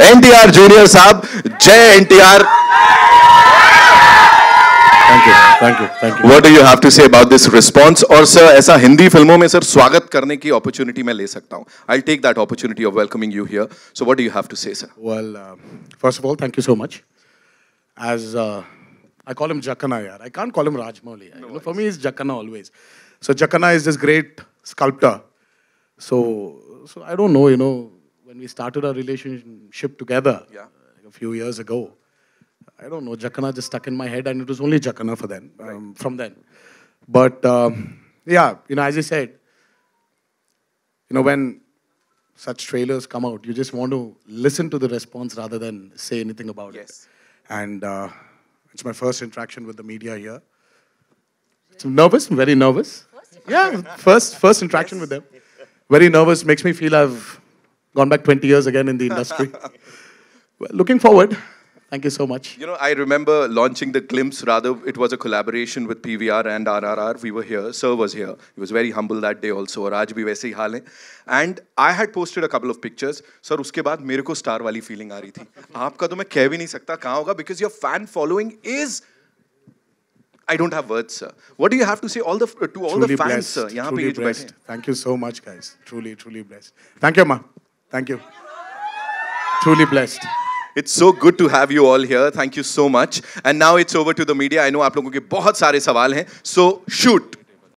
NTR junior साहब जय NTR thank you thank you thank you what do you have to say about this response और sir ऐसा हिंदी फिल्मों में सर स्वागत करने की अपॉर्चुनिटी मैं ले सकता हूं I will take that opportunity of welcoming you here so what do you have to say sir well first of all thank you so much as I call him Jakana, yaar. I can't call him Rajmauli. No, you know, for me, it's Jakana always. So Jakana is this great sculptor. So, so I don't know, you know, when we started our relationship together yeah. a few years ago, I don't know, Jakana just stuck in my head, and it was only Jakana for then, um, right. um, from then. But um, yeah, you know, as I said, you know, when such trailers come out, you just want to listen to the response rather than say anything about yes. it. And uh, it's my first interaction with the media here. So nervous, very nervous. First yeah, first first interaction yes. with them. Very nervous, makes me feel I've Gone back 20 years again in the industry. well, looking forward. Thank you so much. You know, I remember launching the glimpse, rather, it was a collaboration with PVR and RRR. We were here, Sir was here. He was very humble that day also, Raj, आज भी hi And I had posted a couple of pictures. Sir, उसके बाद मेरे को star वाली feeling आ रही थी. आपका तो मैं कह भी नहीं सकता कहाँ होगा, because your fan following is I don't have words, sir. What do you have to say all the to all truly the fans, blessed, sir? यहाँ Thank you so much, guys. Truly, truly blessed. Thank you, ma'am. Thank you. Truly blessed. It's so good to have you all here thank you so much and now it's over to the media I know आप लोगों के बहुत सारे सवाल हैं सो shoot